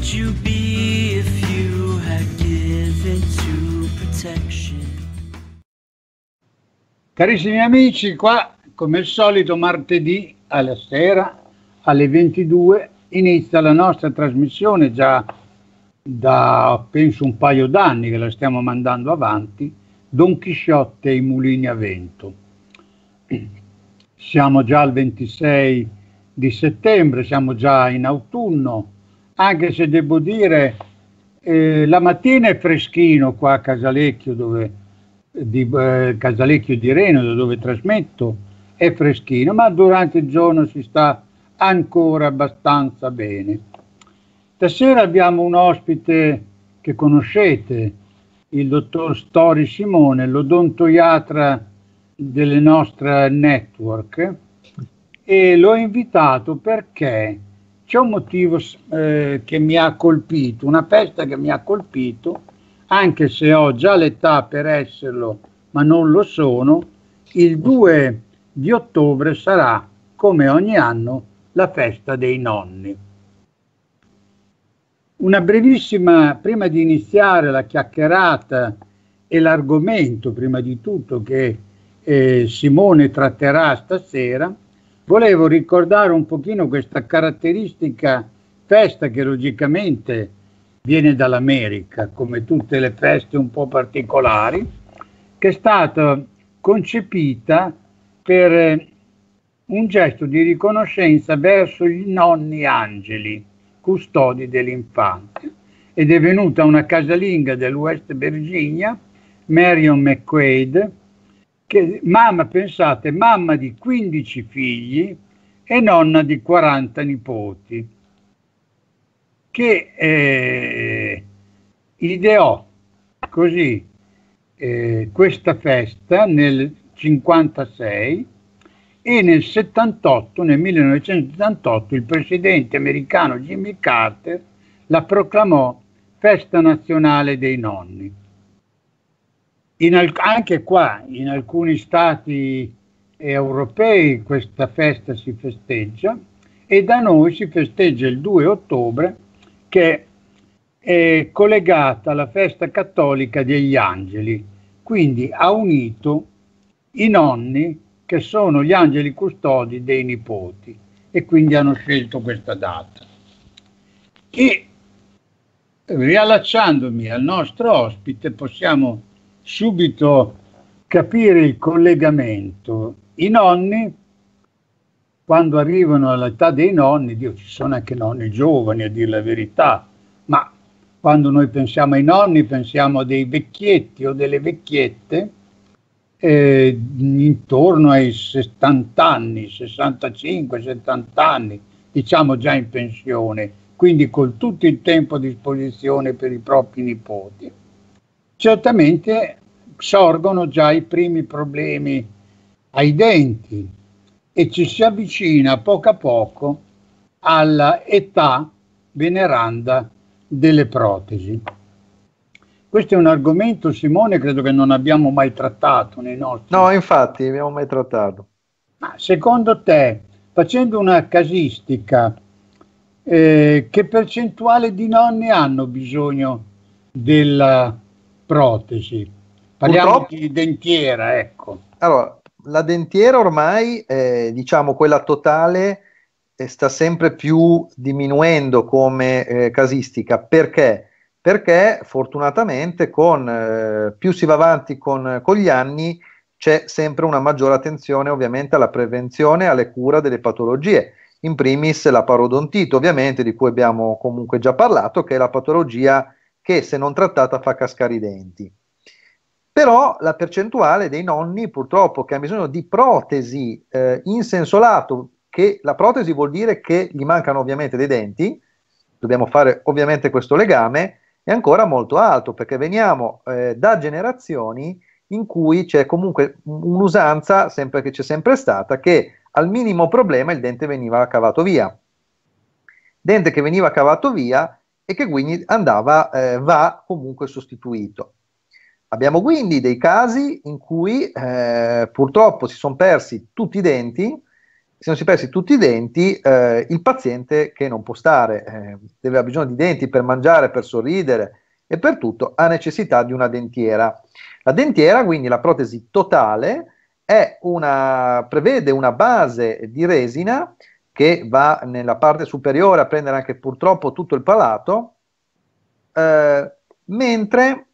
would you be if you had given to protection? Carissimi amici, qua come al solito martedì alla sera alle 22 inizia la nostra trasmissione già da penso un paio d'anni che la stiamo mandando avanti, Don Chisciotte e i mulini a vento. Siamo già al 26 di settembre, siamo già in autunno, anche se devo dire, eh, la mattina è freschino qua a Casalecchio, dove, di, eh, Casalecchio di Reno, dove trasmetto, è freschino, ma durante il giorno si sta ancora abbastanza bene. Stasera abbiamo un ospite che conoscete, il dottor Stori Simone, l'odontoiatra delle nostre network, e l'ho invitato perché c'è un motivo eh, che mi ha colpito, una festa che mi ha colpito, anche se ho già l'età per esserlo, ma non lo sono, il 2 di ottobre sarà, come ogni anno, la festa dei nonni. Una brevissima, prima di iniziare la chiacchierata e l'argomento, prima di tutto, che eh, Simone tratterà stasera, volevo ricordare un pochino questa caratteristica festa che logicamente viene dall'America, come tutte le feste un po' particolari, che è stata concepita per eh, un gesto di riconoscenza verso i nonni angeli, custodi dell'infanzia, ed è venuta una casalinga dell'West Virginia, Marion McQuaid, che mamma, pensate, mamma di 15 figli e nonna di 40 nipoti, che eh, ideò così eh, questa festa nel 56 e nel 78, nel 1978, il presidente americano Jimmy Carter la proclamò festa nazionale dei nonni al- anche qua, in alcuni stati europei, questa festa si festeggia e da noi si festeggia il 2 ottobre che è collegata alla festa cattolica degli angeli, quindi ha unito i nonni che sono gli angeli custodi dei nipoti e quindi hanno scelto questa data. E riallacciandomi al nostro ospite possiamo subito capire il collegamento. I nonni, quando arrivano all'età dei nonni, Dio, ci sono anche nonni giovani a dire la verità, ma quando noi pensiamo ai nonni pensiamo a dei vecchietti o delle vecchiette eh, intorno ai 70 anni, 65-70 anni, diciamo già in pensione, quindi con tutto il tempo a disposizione per i propri nipoti certamente sorgono già i primi problemi ai denti e ci si avvicina poco a poco alla età veneranda delle protesi. Questo è un argomento, Simone, credo che non abbiamo mai trattato nei nostri... No, infatti, abbiamo mai trattato. Ma secondo te, facendo una casistica, eh, che percentuale di nonni hanno bisogno della protesi. Parliamo Purtroppo, di dentiera, ecco. Allora, la dentiera ormai, eh, diciamo quella totale, eh, sta sempre più diminuendo come eh, casistica. Perché? Perché fortunatamente con, eh, più si va avanti con, con gli anni c'è sempre una maggiore attenzione ovviamente alla prevenzione e alla cura delle patologie. In primis la parodontite, ovviamente, di cui abbiamo comunque già parlato, che è la patologia che se non trattata fa cascare i denti. Però la percentuale dei nonni purtroppo che ha bisogno di protesi eh, in senso lato, che la protesi vuol dire che gli mancano ovviamente dei denti, dobbiamo fare ovviamente questo legame, è ancora molto alto perché veniamo eh, da generazioni in cui c'è comunque un'usanza, sempre che c'è sempre stata, che al minimo problema il dente veniva cavato via. Dente che veniva cavato via e che quindi andava, eh, va comunque sostituito. Abbiamo quindi dei casi in cui eh, purtroppo si sono persi tutti i denti, se non si persi tutti i denti, eh, il paziente che non può stare, eh, deve, ha bisogno di denti per mangiare, per sorridere e per tutto, ha necessità di una dentiera. La dentiera, quindi la protesi totale, una, prevede una base di resina che va nella parte superiore a prendere anche purtroppo tutto il palato, eh, mentre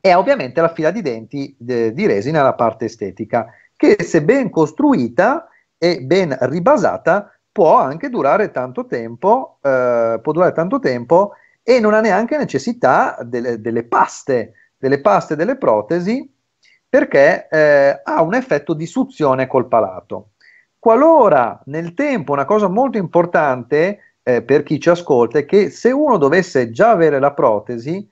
è ovviamente la fila di denti de, di resina la parte estetica, che se ben costruita e ben ribasata può anche durare tanto tempo, eh, può durare tanto tempo e non ha neanche necessità delle, delle paste, delle paste, delle protesi, perché eh, ha un effetto di suzione col palato qualora nel tempo, una cosa molto importante eh, per chi ci ascolta è che se uno dovesse già avere la protesi,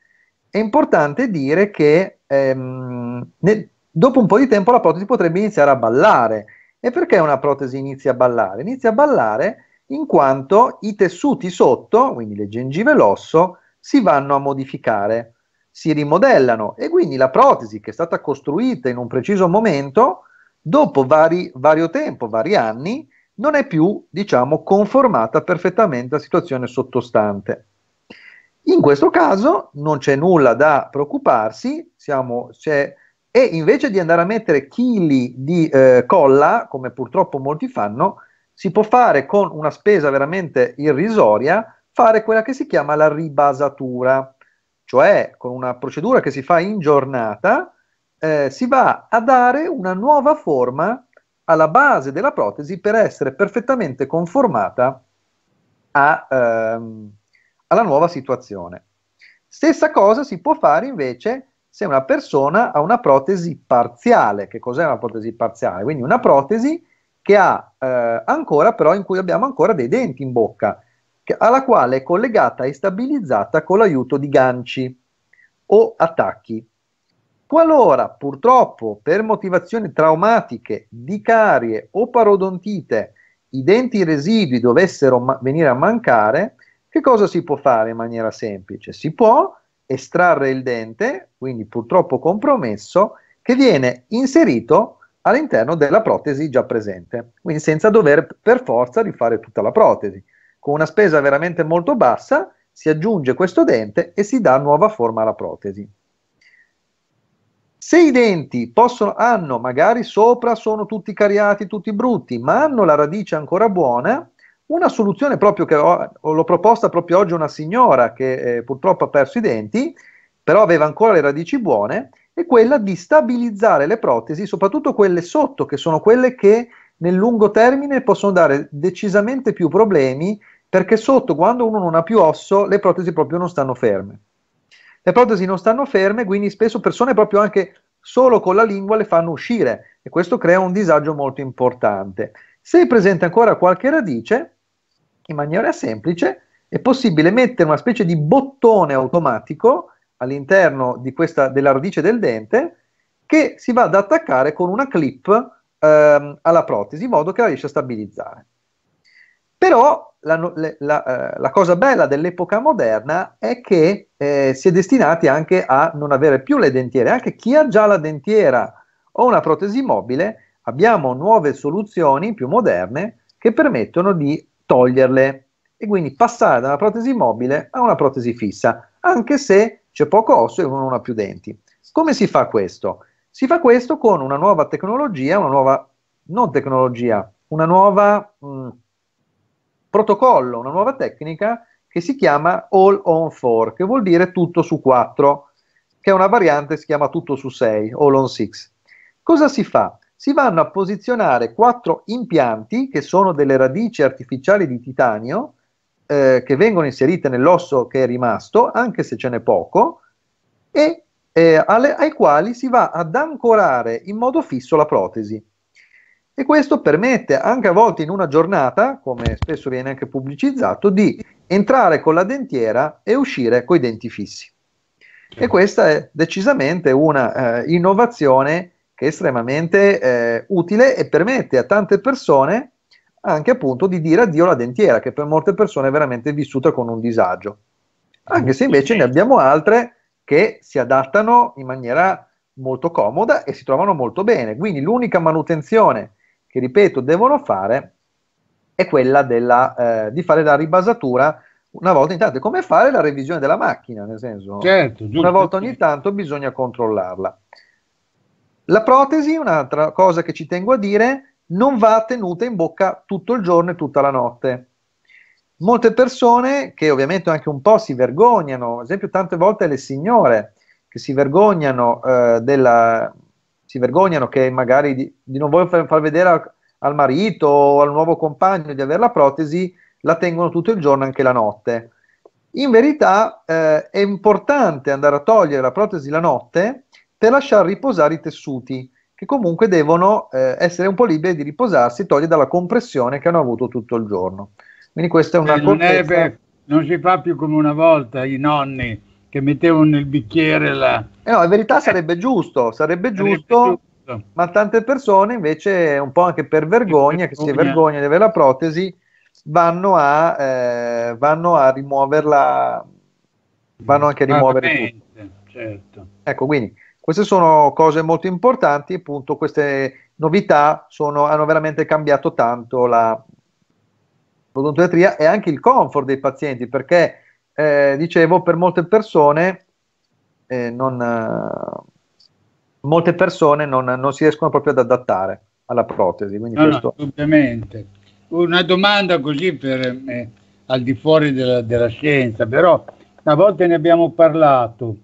è importante dire che ehm, nel, dopo un po' di tempo la protesi potrebbe iniziare a ballare. E perché una protesi inizia a ballare? Inizia a ballare in quanto i tessuti sotto, quindi le gengive e l'osso, si vanno a modificare, si rimodellano e quindi la protesi che è stata costruita in un preciso momento dopo vari, vario tempo, vari anni, non è più, diciamo, conformata perfettamente alla situazione sottostante. In questo caso non c'è nulla da preoccuparsi, siamo, e invece di andare a mettere chili di eh, colla, come purtroppo molti fanno, si può fare con una spesa veramente irrisoria, fare quella che si chiama la ribasatura, cioè con una procedura che si fa in giornata, eh, si va a dare una nuova forma alla base della protesi per essere perfettamente conformata a, ehm, alla nuova situazione. Stessa cosa si può fare invece se una persona ha una protesi parziale. Che cos'è una protesi parziale? Quindi una protesi che ha eh, ancora, però in cui abbiamo ancora dei denti in bocca, che, alla quale è collegata e stabilizzata con l'aiuto di ganci o attacchi. Qualora purtroppo per motivazioni traumatiche, di carie o parodontite i denti residui dovessero ma- venire a mancare, che cosa si può fare in maniera semplice? Si può estrarre il dente, quindi purtroppo compromesso, che viene inserito all'interno della protesi già presente, quindi senza dover per forza rifare tutta la protesi. Con una spesa veramente molto bassa si aggiunge questo dente e si dà nuova forma alla protesi. Se i denti possono, hanno, magari sopra sono tutti cariati, tutti brutti, ma hanno la radice ancora buona, una soluzione proprio che ho, l'ho proposta proprio oggi a una signora che eh, purtroppo ha perso i denti, però aveva ancora le radici buone, è quella di stabilizzare le protesi, soprattutto quelle sotto, che sono quelle che nel lungo termine possono dare decisamente più problemi, perché sotto, quando uno non ha più osso, le protesi proprio non stanno ferme. Le protesi non stanno ferme, quindi spesso persone proprio anche solo con la lingua le fanno uscire e questo crea un disagio molto importante. Se è presente ancora qualche radice, in maniera semplice è possibile mettere una specie di bottone automatico all'interno questa, della radice del dente che si va ad attaccare con una clip ehm, alla protesi in modo che la riesce a stabilizzare. Però la, la, eh, la, cosa bella dell'epoca moderna è che eh, si è destinati anche a non avere più le dentiere. Anche chi ha già la dentiera o una protesi mobile, abbiamo nuove soluzioni più moderne che permettono di toglierle e quindi passare da una protesi mobile a una protesi fissa, anche se c'è poco osso e uno non ha più denti. Come si fa questo? Si fa questo con una nuova tecnologia, una nuova, non tecnologia, una nuova... Mh, mm, protocollo, una nuova tecnica che si chiama all on four, che vuol dire tutto su 4, che è una variante che si chiama tutto su 6, all on 6. Cosa si fa? Si vanno a posizionare quattro impianti che sono delle radici artificiali di titanio eh, che vengono inserite nell'osso che è rimasto, anche se ce n'è poco, e eh, alle, ai quali si va ad ancorare in modo fisso la protesi. E questo permette anche a volte in una giornata, come spesso viene anche pubblicizzato, di entrare con la dentiera e uscire coi denti fissi. E questa è decisamente un'innovazione eh, che è estremamente eh, utile e permette a tante persone anche appunto di dire addio alla dentiera, che per molte persone è veramente vissuta con un disagio. Anche se invece ne abbiamo altre che si adattano in maniera molto comoda e si trovano molto bene. Quindi l'unica manutenzione che ripeto devono fare è quella della, eh, di fare la ribasatura una volta ogni tanto, come fare la revisione della macchina, nel senso, certo, giusto, una volta ogni tanto bisogna controllarla. La protesi, un'altra cosa che ci tengo a dire, non va tenuta in bocca tutto il giorno e tutta la notte. Molte persone che ovviamente anche un po' si vergognano, ad esempio tante volte le signore che si vergognano eh, della, si vergognano che magari di, di non voler far vedere al, al, marito o al nuovo compagno di avere la protesi, la tengono tutto il giorno anche la notte. In verità eh, è importante andare a togliere la protesi la notte per lasciare riposare i tessuti, che comunque devono eh, essere un po' liberi di riposarsi, togliere dalla compressione che hanno avuto tutto il giorno. Quindi questa è una eh, non, è, beh, non si fa più come una volta i nonni che mettevo nel bicchiere la... Eh no, in verità sarebbe giusto, sarebbe, sarebbe giusto, giusto, ma tante persone invece, un po' anche per vergogna, che si vergogna di avere la protesi, vanno a, eh, vanno a rimuoverla, vanno anche a rimuovere certo. Ecco, quindi queste sono cose molto importanti, appunto queste novità sono, hanno veramente cambiato tanto la, l'odontoiatria e anche il comfort dei pazienti, perché eh, dicevo, per molte persone, eh, non, eh, molte persone non, non, si riescono proprio ad adattare alla protesi. No, questo... no, ovviamente. Una domanda così per, eh, al di fuori della, della, scienza, però una volta ne abbiamo parlato,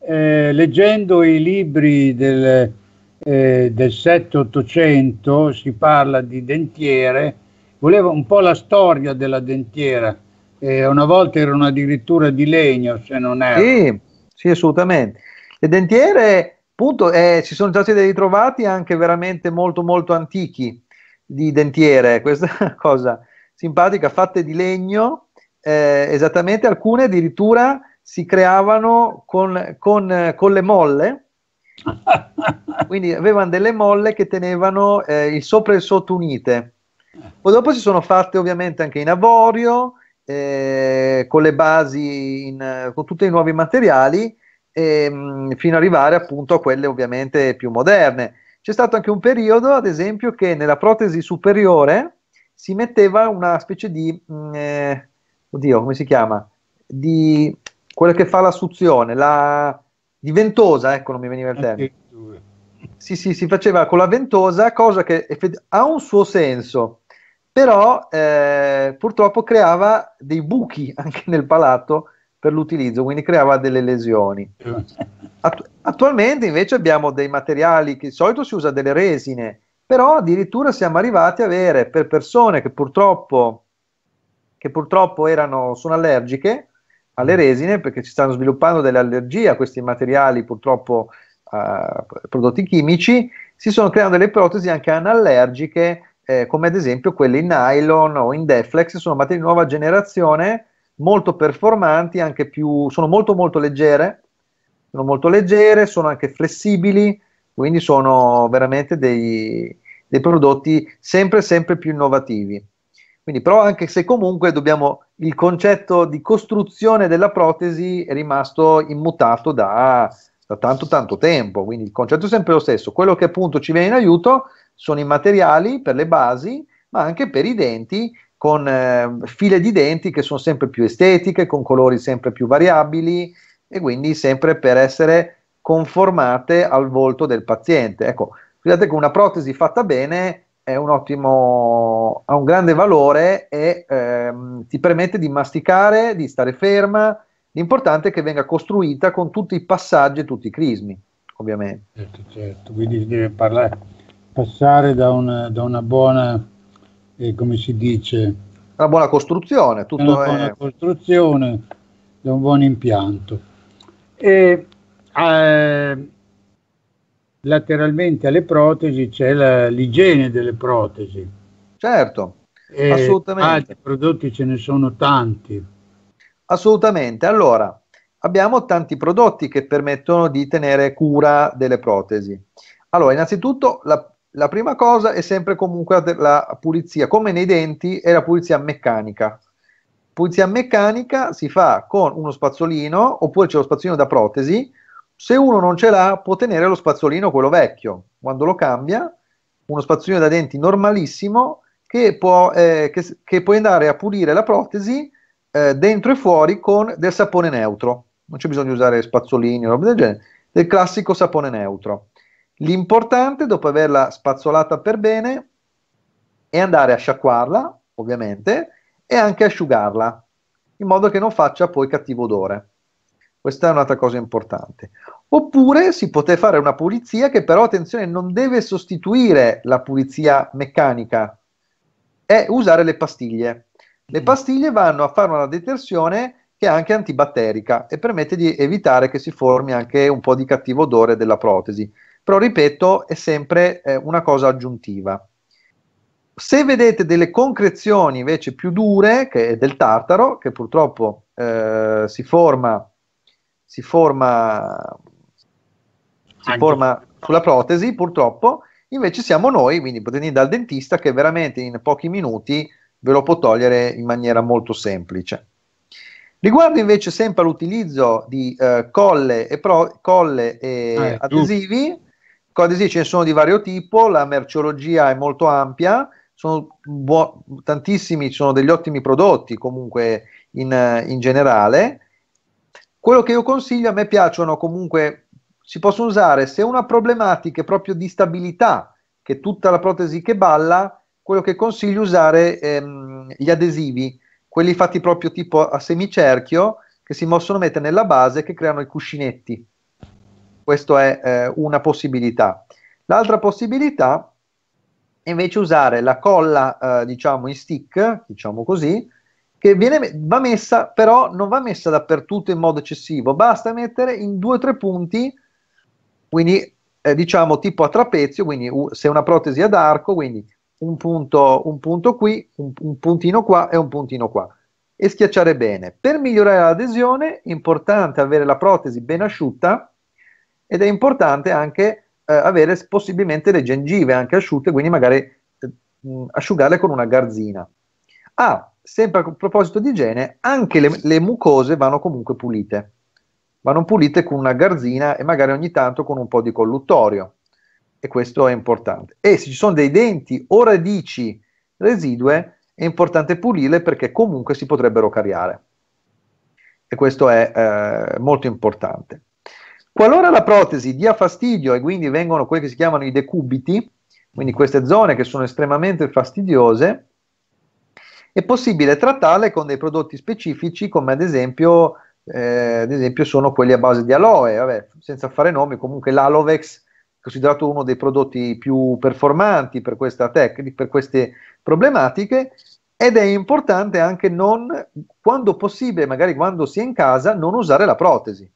eh, leggendo i libri del, eh, del 7-800 si parla di dentiere, volevo un po' la storia della dentiera eh, una volta erano addirittura di legno, se non erro. Sì, sì, assolutamente. Le dentiere, appunto, eh, ci sono già stati ritrovati anche veramente molto, molto antichi di dentiere, questa cosa simpatica, fatte di legno, eh, esattamente, alcune addirittura si creavano con, con, con le molle, quindi avevano delle molle che tenevano eh, il sopra e il sotto unite. Poi dopo si sono fatte ovviamente anche in avorio, eh, con le basi, in, con tutti i nuovi materiali, ehm, fino ad arrivare appunto a quelle ovviamente più moderne. C'è stato anche un periodo, ad esempio, che nella protesi superiore si metteva una specie di, mm, eh, oddio, come si chiama? Di quella che fa la suzione, la, di ventosa, ecco, non mi veniva il termine. Sì, sì, si faceva con la ventosa, cosa che effett- ha un suo senso, però eh, purtroppo creava dei buchi anche nel palato per l'utilizzo, quindi creava delle lesioni. At- attualmente invece abbiamo dei materiali che di solito si usa delle resine, però addirittura siamo arrivati a avere per persone che purtroppo, che purtroppo erano, sono allergiche alle mm. resine perché si stanno sviluppando delle allergie a questi materiali purtroppo eh, prodotti chimici, si sono creando delle protesi anche anallergiche eh, come ad esempio quelle in nylon o in deflex, sono materie di nuova generazione, molto performanti, anche più, sono molto molto leggere, sono molto leggere, sono anche flessibili, quindi sono veramente dei, dei prodotti sempre sempre più innovativi. Quindi, però anche se comunque dobbiamo, il concetto di costruzione della protesi è rimasto immutato da, da tanto tanto tempo, quindi il concetto è sempre lo stesso, quello che appunto ci viene in aiuto sono i materiali per le basi, ma anche per i denti, con eh, file di denti che sono sempre più estetiche, con colori sempre più variabili e quindi sempre per essere conformate al volto del paziente. Ecco, guardate che una protesi fatta bene è un ottimo, ha un grande valore e ehm, ti permette di masticare, di stare ferma. L'importante è che venga costruita con tutti i passaggi e tutti i crismi, ovviamente. Certo, certo, quindi deve parlare passare da una, da una buona, eh, come si dice, una buona costruzione, tutto una è... buona costruzione, da un buon impianto. E eh, lateralmente alle protesi c'è la, l'igiene delle protesi. Certo, e assolutamente. Altri prodotti ce ne sono tanti. Assolutamente. Allora, abbiamo tanti prodotti che permettono di tenere cura delle protesi. Allora, innanzitutto la, la prima cosa è sempre comunque la pulizia, come nei denti, è la pulizia meccanica. Pulizia meccanica si fa con uno spazzolino, oppure c'è lo spazzolino da protesi. Se uno non ce l'ha, può tenere lo spazzolino, quello vecchio. Quando lo cambia, uno spazzolino da denti normalissimo che, può, eh, che, che puoi andare a pulire la protesi eh, dentro e fuori con del sapone neutro. Non c'è bisogno di usare spazzolini o roba del genere, del classico sapone neutro L'importante, dopo averla spazzolata per bene, è andare a sciacquarla, ovviamente, e anche asciugarla, in modo che non faccia poi cattivo odore. Questa è un'altra cosa importante. Oppure si poteva fare una pulizia che però, attenzione, non deve sostituire la pulizia meccanica, è usare le pastiglie. Le mm. pastiglie vanno a fare una detersione che è anche antibatterica e permette di evitare che si formi anche un po' di cattivo odore della protesi però ripeto, è sempre eh, una cosa aggiuntiva. Se vedete delle concrezioni invece più dure, che è del tartaro, che purtroppo eh, si forma, si forma, si forma sulla protesi, purtroppo, invece siamo noi, quindi potete andare dal dentista che veramente in pochi minuti ve lo può togliere in maniera molto semplice. Riguardo invece sempre all'utilizzo di eh, colle e, pro, colle e eh, adesivi, Codici ce ne sono di vario tipo, la merceologia è molto ampia, sono buo- tantissimi, ci sono degli ottimi prodotti comunque in, in generale. Quello che io consiglio, a me piacciono comunque, si possono usare se una problematica è proprio di stabilità, che tutta la protesi che balla, quello che consiglio è usare ehm, gli adesivi, quelli fatti proprio tipo a semicerchio, che si possono mettere nella base che creano i cuscinetti. Questa è eh, una possibilità. L'altra possibilità è invece usare la colla, eh, diciamo, in stick, diciamo così, che viene, va messa, però non va messa dappertutto in modo eccessivo, basta mettere in due o tre punti, quindi eh, diciamo tipo a trapezio, quindi uh, se una protesi ad arco, quindi un punto, un punto qui, un, un, puntino qua e un puntino qua, e schiacciare bene. Per migliorare l'adesione è importante avere la protesi ben asciutta, ed è importante anche eh, avere possibilmente le gengive anche asciutte, quindi magari eh, asciugarle con una garzina. Ah, sempre a proposito di igiene, anche le, le mucose vanno comunque pulite, vanno pulite con una garzina e magari ogni tanto con un po' di colluttorio e questo è importante. E se ci sono dei denti o radici residue, è importante pulirle perché comunque si potrebbero cariare. E questo è eh, molto importante. Qualora la protesi dia fastidio e quindi vengono quelli che si chiamano i decubiti, quindi queste zone che sono estremamente fastidiose, è possibile trattarle con dei prodotti specifici come ad esempio, eh, ad esempio sono quelli a base di aloe, vabbè, senza fare nomi, comunque l'alovex considerato uno dei prodotti più performanti per, tec- per queste problematiche ed è importante anche non, quando possibile, magari quando si è in casa, non usare la protesi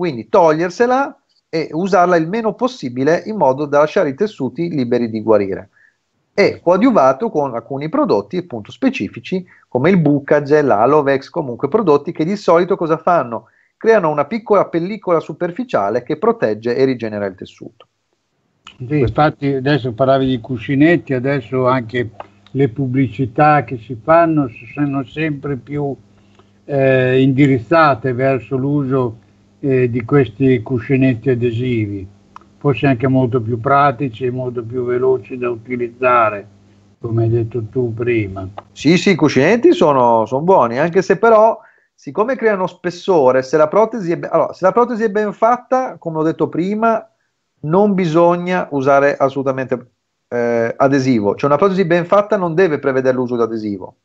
quindi togliersela e usarla il meno possibile in modo da lasciare i tessuti liberi di guarire. E coadiuvato con alcuni prodotti appunto specifici come il Bucagel, l'Alovex, comunque prodotti che di solito cosa fanno? Creano una piccola pellicola superficiale che protegge e rigenera il tessuto. Sì, infatti adesso parlavi di cuscinetti, adesso anche le pubblicità che si fanno sono sempre più eh, indirizzate verso l'uso di eh, di questi cuscinetti adesivi, forse anche molto più pratici e molto più veloci da utilizzare, come hai detto tu prima. Sì, sì, i cuscinetti sono, sono buoni, anche se però, siccome creano spessore, se la, protesi è ben, allora, se la protesi è ben fatta, come ho detto prima, non bisogna usare assolutamente eh, adesivo, cioè una protesi ben fatta non deve prevedere l'uso di adesivo.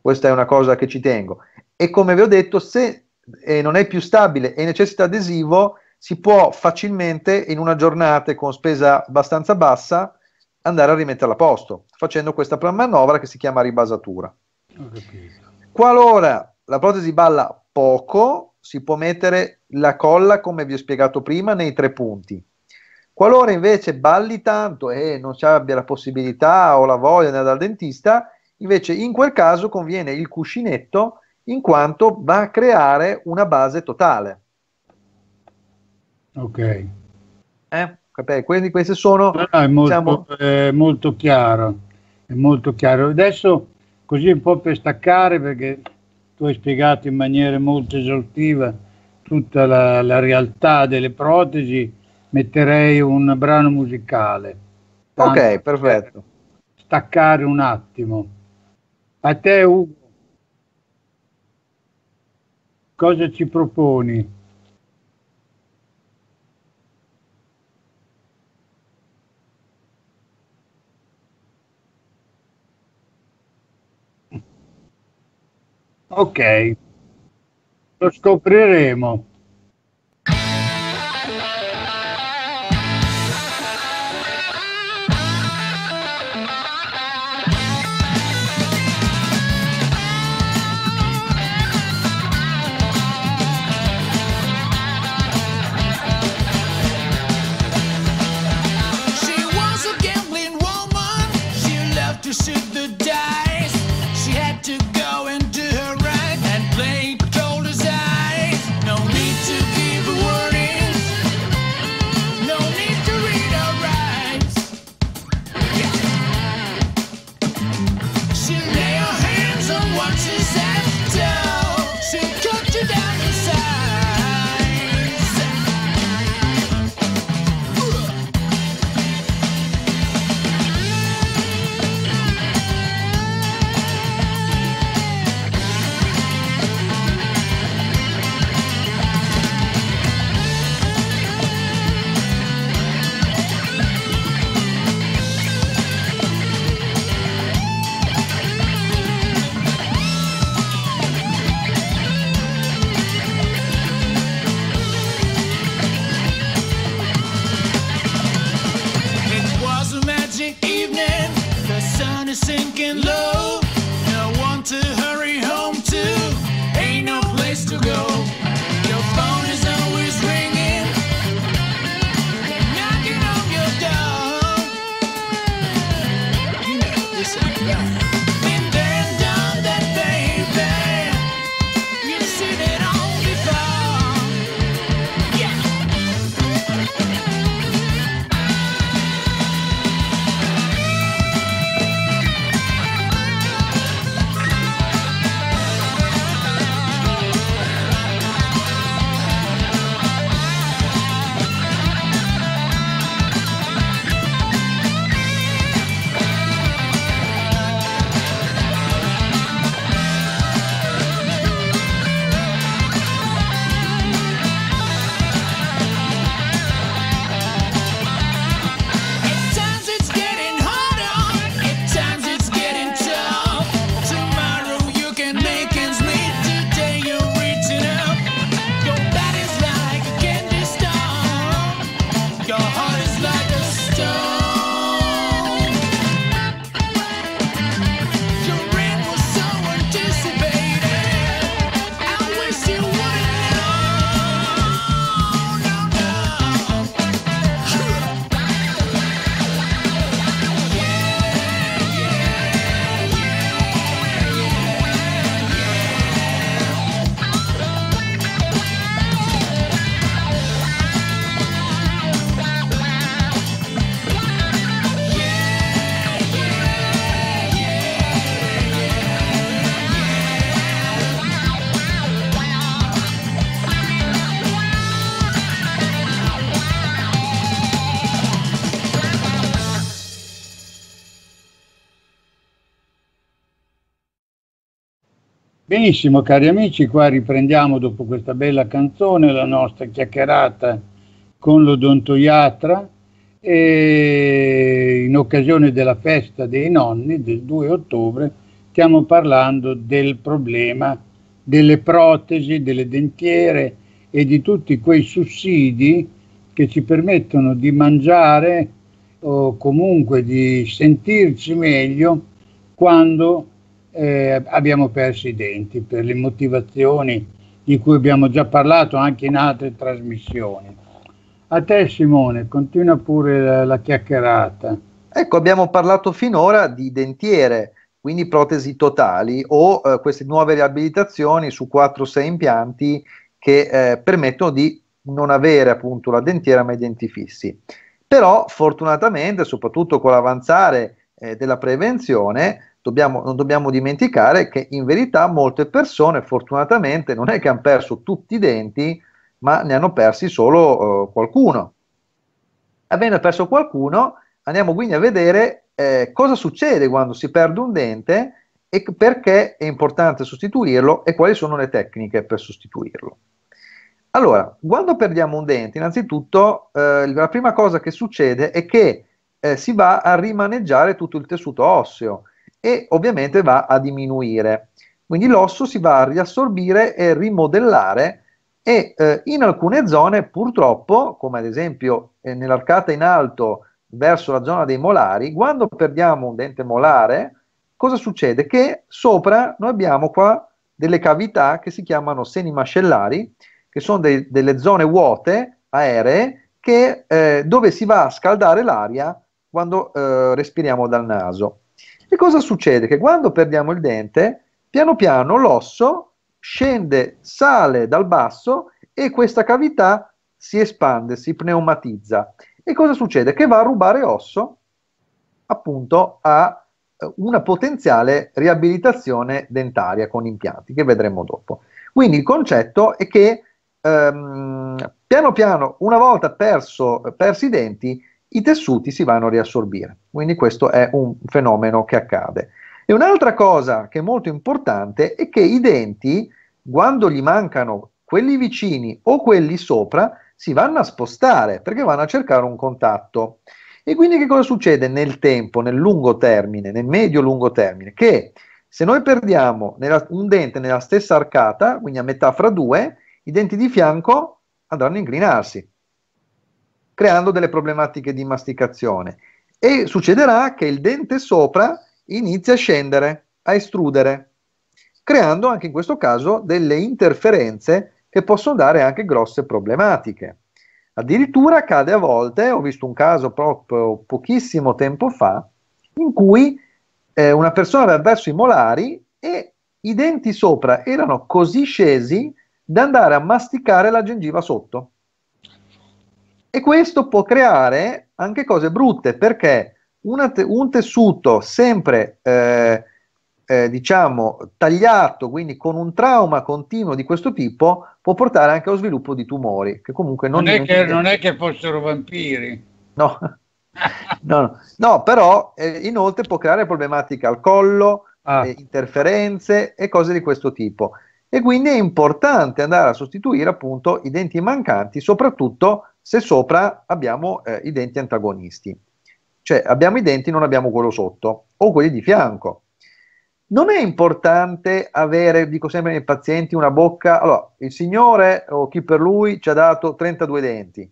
Questa è una cosa che ci tengo. E come vi ho detto, se e non è più stabile e necessita adesivo, si può facilmente in una giornata con spesa abbastanza bassa andare a rimetterla a posto, facendo questa manovra che si chiama ribasatura. Qualora la protesi balla poco, si può mettere la colla, come vi ho spiegato prima, nei tre punti. Qualora invece balli tanto e non si abbia la possibilità o la voglia di andare dal dentista, invece in quel caso conviene il cuscinetto in quanto va a creare una base totale. Ok. Eh? Quindi queste sono... No, è, molto, diciamo... è molto chiaro, è molto chiaro. Adesso così un po' per staccare, perché tu hai spiegato in maniera molto esaustiva tutta la, la realtà delle protesi, metterei un brano musicale. ok, perfetto. Staccare un attimo. A te Ugo cosa ci proponi? Ok, lo scopriremo. Benissimo cari amici, qua riprendiamo dopo questa bella canzone la nostra chiacchierata con l'odontoiatra e in occasione della festa dei nonni del 2 ottobre stiamo parlando del problema delle protesi, delle dentiere e di tutti quei sussidi che ci permettono di mangiare o comunque di sentirci meglio quando eh, abbiamo perso i denti per le motivazioni di cui abbiamo già parlato anche in altre trasmissioni. A te Simone, continua pure la, la chiacchierata. Ecco, abbiamo parlato finora di dentiere, quindi protesi totali o eh, queste nuove riabilitazioni su 4-6 impianti che eh, permettono di non avere appunto la dentiera ma i denti fissi. Però fortunatamente, soprattutto con l'avanzare eh, della prevenzione, dobbiamo, non dobbiamo dimenticare che in verità molte persone fortunatamente non è che hanno perso tutti i denti, ma ne hanno persi solo eh, qualcuno. Avendo perso qualcuno, andiamo quindi a vedere eh, cosa succede quando si perde un dente e perché è importante sostituirlo e quali sono le tecniche per sostituirlo. Allora, quando perdiamo un dente, innanzitutto eh, la prima cosa che succede è che eh, si va a rimaneggiare tutto il tessuto osseo, e ovviamente va a diminuire. Quindi l'osso si va a riassorbire e rimodellare e eh, in alcune zone purtroppo, come ad esempio eh, nell'arcata in alto verso la zona dei molari, quando perdiamo un dente molare, cosa succede? Che sopra noi abbiamo qua delle cavità che si chiamano seni mascellari, che sono dei, delle zone vuote aeree che, eh, dove si va a scaldare l'aria quando eh, respiriamo dal naso. E cosa succede? Che quando perdiamo il dente, piano piano l'osso scende, sale dal basso e questa cavità si espande, si pneumatizza. E cosa succede? Che va a rubare osso appunto a eh, una potenziale riabilitazione dentaria con impianti che vedremo dopo. Quindi il concetto è che ehm, piano piano, una volta perso, persi i denti, i tessuti si vanno a riassorbire. Quindi questo è un fenomeno che accade. E un'altra cosa che è molto importante è che i denti, quando gli mancano quelli vicini o quelli sopra, si vanno a spostare perché vanno a cercare un contatto. E quindi che cosa succede nel tempo, nel lungo termine, nel medio-lungo termine? Che se noi perdiamo nella, un dente nella stessa arcata, quindi a metà fra due, i denti di fianco andranno a inclinarsi creando delle problematiche di masticazione. E succederà che il dente sopra inizia a scendere, a estrudere, creando anche in questo caso delle interferenze che possono dare anche grosse problematiche. Addirittura accade a volte, ho visto un caso proprio pochissimo tempo fa, in cui eh, una persona aveva perso i molari e i denti sopra erano così scesi da andare a masticare la gengiva sotto. E questo può creare anche cose brutte perché te- un tessuto sempre eh, eh, diciamo tagliato, quindi con un trauma continuo di questo tipo, può portare anche allo sviluppo di tumori. Che comunque non, non, è, che, non è che fossero vampiri. No. No, no, no, però eh, inoltre può creare problematiche al collo, ah. eh, interferenze e cose di questo tipo. E quindi è importante andare a sostituire appunto i denti mancanti, soprattutto se sopra abbiamo eh, i denti antagonisti, cioè abbiamo i denti non abbiamo quello sotto o quelli di fianco. Non è importante avere, dico sempre nei pazienti, una bocca, allora il Signore o chi per lui ci ha dato 32 denti,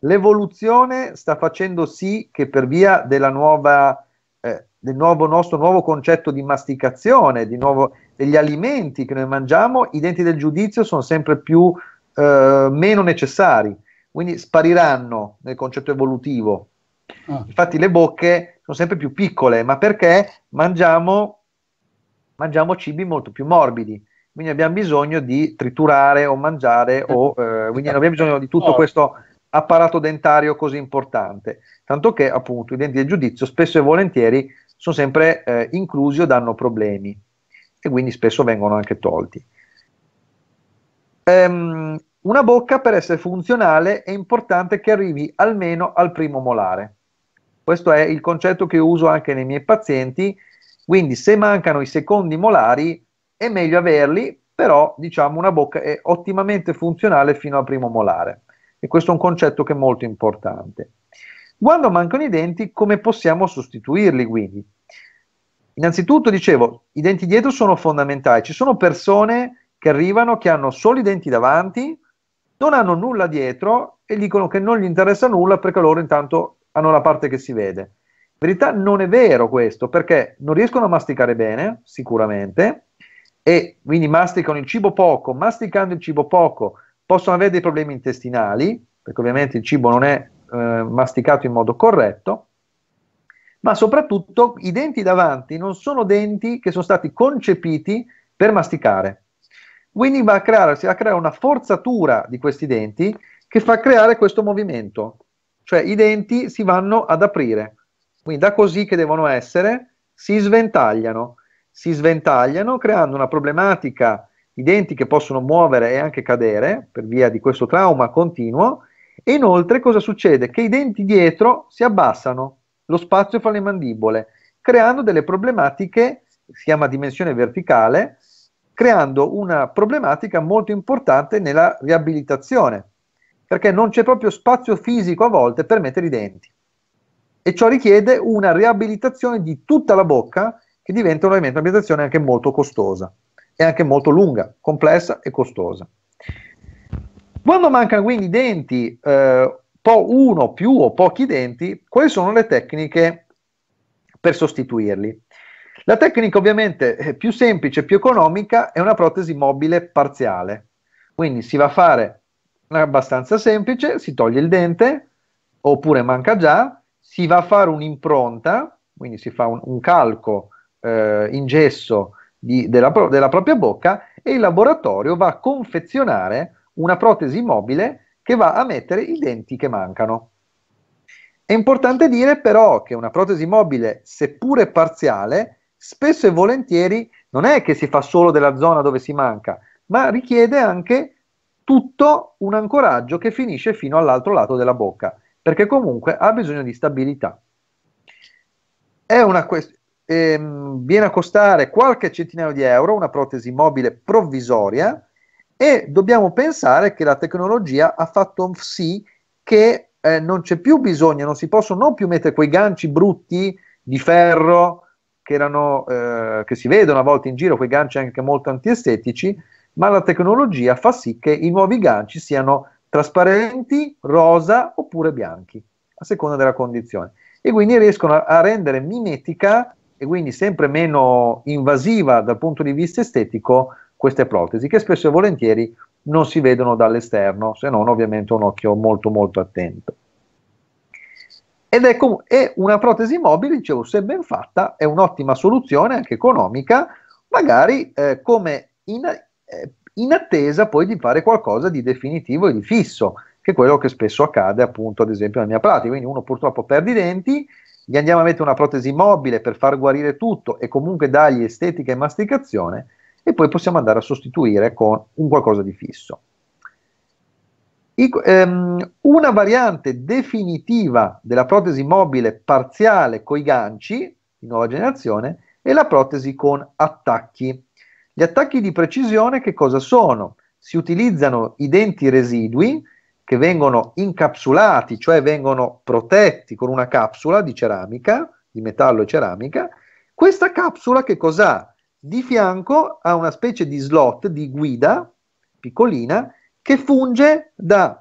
l'evoluzione sta facendo sì che per via nuova, eh, del nuovo, nostro nuovo concetto di masticazione, di nuovo, degli alimenti che noi mangiamo, i denti del giudizio sono sempre più eh, meno necessari quindi spariranno nel concetto evolutivo. Ah. Infatti le bocche sono sempre più piccole, ma perché mangiamo, mangiamo cibi molto più morbidi, quindi abbiamo bisogno di triturare o mangiare, o, eh, quindi abbiamo eh, bisogno di tutto oh. questo apparato dentario così importante, tanto che appunto i denti del giudizio spesso e volentieri sono sempre eh, inclusi o danno problemi e quindi spesso vengono anche tolti. Ehm, una bocca per essere funzionale è importante che arrivi almeno al primo molare. Questo è il concetto che uso anche nei miei pazienti, quindi se mancano i secondi molari è meglio averli, però diciamo una bocca è ottimamente funzionale fino al primo molare. E questo è un concetto che è molto importante. Quando mancano i denti, come possiamo sostituirli quindi? Innanzitutto dicevo, i denti dietro sono fondamentali, ci sono persone che arrivano che hanno solo i denti davanti non hanno nulla dietro e dicono che non gli interessa nulla perché loro intanto hanno la parte che si vede. In verità non è vero questo perché non riescono a masticare bene, sicuramente, e quindi masticano il cibo poco, masticando il cibo poco possono avere dei problemi intestinali, perché ovviamente il cibo non è eh, masticato in modo corretto, ma soprattutto i denti davanti non sono denti che sono stati concepiti per masticare. Quindi va a creare, si va a creare una forzatura di questi denti che fa creare questo movimento, cioè i denti si vanno ad aprire. Quindi da così che devono essere, si sventagliano, si sventagliano creando una problematica i denti che possono muovere e anche cadere per via di questo trauma continuo e inoltre cosa succede? Che i denti dietro si abbassano, lo spazio fra le mandibole, creando delle problematiche, si chiama dimensione verticale, creando una problematica molto importante nella riabilitazione, perché non c'è proprio spazio fisico a volte per mettere i denti. E ciò richiede una riabilitazione di tutta la bocca, che diventa ovviamente un'abilitazione anche molto costosa, e anche molto lunga, complessa e costosa. Quando mancano quindi denti, eh, po uno più o pochi denti, quali sono le tecniche per sostituirli? La tecnica ovviamente più semplice, più economica, è una protesi mobile parziale. Quindi si va a fare abbastanza semplice, si toglie il dente, oppure manca già, si va a fare un'impronta, quindi si fa un, un calco eh, in gesso di, della, pro, della propria bocca e il laboratorio va a confezionare una protesi mobile che va a mettere i denti che mancano. È importante dire però che una protesi mobile, seppure parziale, spesso e volentieri non è che si fa solo della zona dove si manca, ma richiede anche tutto un ancoraggio che finisce fino all'altro lato della bocca, perché comunque ha bisogno di stabilità. Quest- ehm, viene a costare qualche centinaio di euro una protesi mobile provvisoria e dobbiamo pensare che la tecnologia ha fatto sì che eh, non c'è più bisogno, non si possono più mettere quei ganci brutti di ferro che, erano, eh, che si vedono a volte in giro, quei ganci anche molto antiestetici, ma la tecnologia fa sì che i nuovi ganci siano trasparenti, rosa oppure bianchi, a seconda della condizione. E quindi riescono a, a rendere mimetica e quindi sempre meno invasiva dal punto di vista estetico queste protesi, che spesso e volentieri non si vedono dall'esterno, se non ovviamente un occhio molto molto attento. Ed è, com- è una protesi mobile, dicevo, se ben fatta, è un'ottima soluzione anche economica, magari eh, come in, eh, in attesa poi di fare qualcosa di definitivo e di fisso, che è quello che spesso accade appunto ad esempio nella mia pratica. Quindi uno purtroppo perde i denti, gli andiamo a mettere una protesi mobile per far guarire tutto e comunque dargli estetica e masticazione e poi possiamo andare a sostituire con un qualcosa di fisso. Ehm, una variante definitiva della protesi mobile parziale coi ganci di nuova generazione è la protesi con attacchi. Gli attacchi di precisione che cosa sono? Si utilizzano i denti residui che vengono incapsulati, cioè vengono protetti con una capsula di ceramica, di metallo e ceramica. Questa capsula che cos'ha? Di fianco ha una specie di slot di guida piccolina che funge da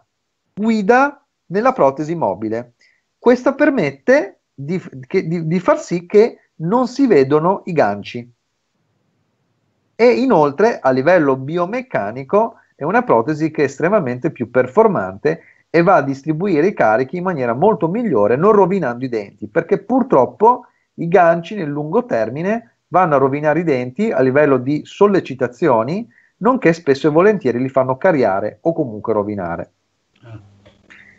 guida nella protesi mobile. Questa permette di, che, di, di far sì che non si vedono i ganci. E inoltre a livello biomeccanico è una protesi che è estremamente più performante e va a distribuire i carichi in maniera molto migliore, non rovinando i denti, perché purtroppo i ganci nel lungo termine vanno a rovinare i denti a livello di sollecitazioni nonché spesso e volentieri li fanno cariare o comunque rovinare. Ah.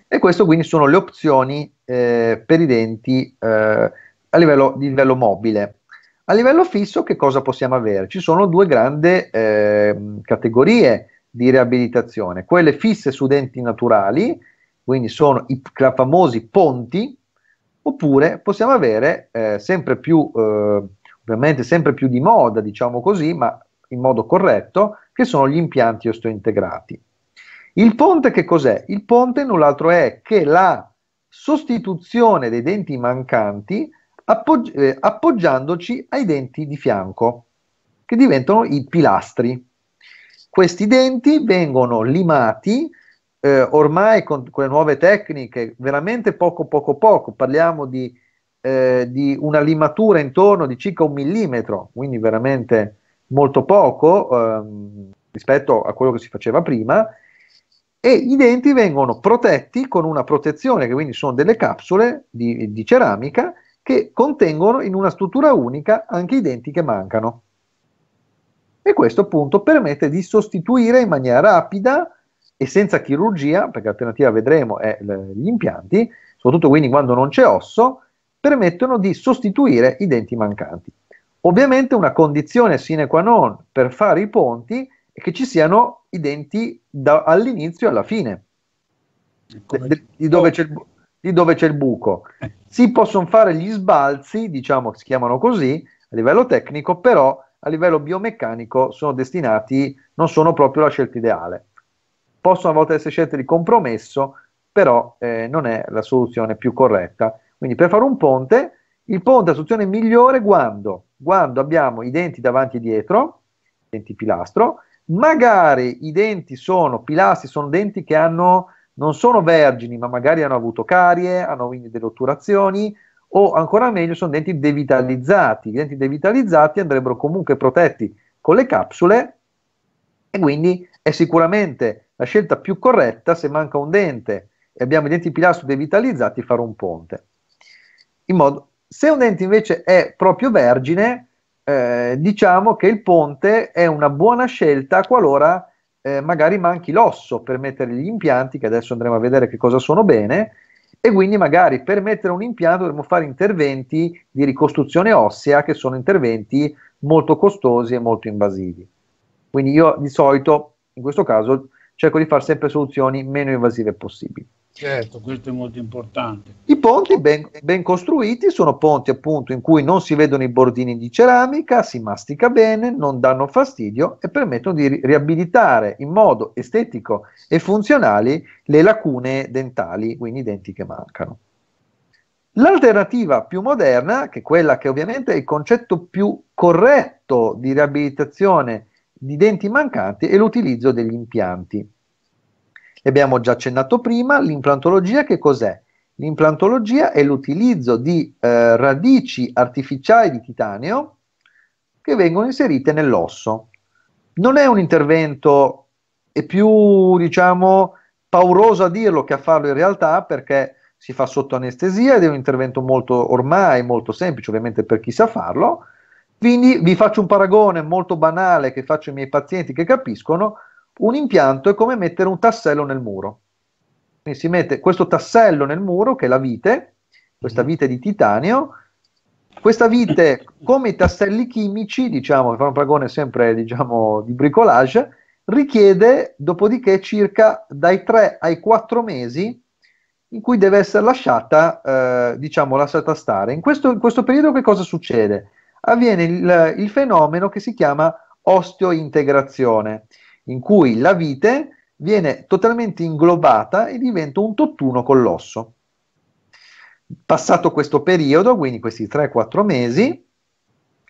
E queste quindi sono le opzioni eh, per i denti eh, a livello, di livello mobile. A livello fisso che cosa possiamo avere? Ci sono due grandi eh, categorie di riabilitazione, quelle fisse su denti naturali, quindi sono i famosi ponti, oppure possiamo avere eh, sempre più, eh, ovviamente sempre più di moda, diciamo così, ma in modo corretto, che sono gli impianti osteointegrati. Il ponte che cos'è? Il ponte null'altro è che la sostituzione dei denti mancanti appoggi- eh, appoggiandoci ai denti di fianco, che diventano i pilastri. Questi denti vengono limati eh, ormai con, con le nuove tecniche, veramente poco poco poco, parliamo di eh, di una limatura intorno di circa un millimetro, quindi veramente molto poco ehm, rispetto a quello che si faceva prima e i denti vengono protetti con una protezione che quindi sono delle capsule di, di ceramica che contengono in una struttura unica anche i denti che mancano e questo appunto permette di sostituire in maniera rapida e senza chirurgia, perché l'alternativa vedremo è l- gli impianti, soprattutto quindi quando non c'è osso, permettono di sostituire i denti mancanti. Ovviamente una condizione sine qua non per fare i ponti è che ci siano i denti da, all'inizio e alla fine, di, di, dove oh. il, di, dove c'è il, buco. Eh. Si possono fare gli sbalzi, diciamo si chiamano così, a livello tecnico, però a livello biomeccanico sono destinati, non sono proprio la scelta ideale. Possono a volte essere scelte di compromesso, però eh, non è la soluzione più corretta. Quindi per fare un ponte, il ponte è la soluzione migliore quando quando abbiamo i denti davanti e dietro, denti pilastro, magari i denti sono pilastri, sono denti che hanno, non sono vergini, ma magari hanno avuto carie, hanno quindi delle otturazioni, o ancora meglio sono denti devitalizzati. I denti devitalizzati andrebbero comunque protetti con le capsule e quindi è sicuramente la scelta più corretta se manca un dente e abbiamo i denti pilastro devitalizzati fare un ponte. In modo se un ente invece è proprio vergine, eh, diciamo che il ponte è una buona scelta qualora eh, magari manchi l'osso per mettere gli impianti, che adesso andremo a vedere che cosa sono bene, e quindi magari per mettere un impianto dovremmo fare interventi di ricostruzione ossea che sono interventi molto costosi e molto invasivi. Quindi io di solito in questo caso cerco di fare sempre soluzioni meno invasive possibili. Certo, questo è molto importante. I ponti ben, ben, costruiti sono ponti appunto in cui non si vedono i bordini di ceramica, si mastica bene, non danno fastidio e permettono di ri- riabilitare in modo estetico e funzionale le lacune dentali, quindi i denti che mancano. L'alternativa più moderna, che è quella che ovviamente è il concetto più corretto di riabilitazione di denti mancanti, è l'utilizzo degli impianti abbiamo già accennato prima, l'implantologia che cos'è? L'implantologia è l'utilizzo di eh, radici artificiali di titanio che vengono inserite nell'osso. Non è un intervento, è più diciamo pauroso a dirlo che a farlo in realtà perché si fa sotto anestesia ed è un intervento molto ormai molto semplice ovviamente per chi sa farlo. Quindi vi faccio un paragone molto banale che faccio ai miei pazienti che capiscono, un impianto è come mettere un tassello nel muro. Quindi si mette questo tassello nel muro, che è la vite, questa mhm. vite di titanio, questa vite, come i tasselli chimici, diciamo, per un paragone sempre diciamo, di bricolage, richiede dopodiché circa dai 3 ai 4 mesi in cui deve essere lasciata, eh, diciamo, lasciata stare. In questo, in questo, periodo che cosa succede? Avviene il, il fenomeno che si chiama osteointegrazione in cui la vite viene totalmente inglobata e diventa un tottuno con l'osso. Passato questo periodo, quindi questi 3-4 mesi,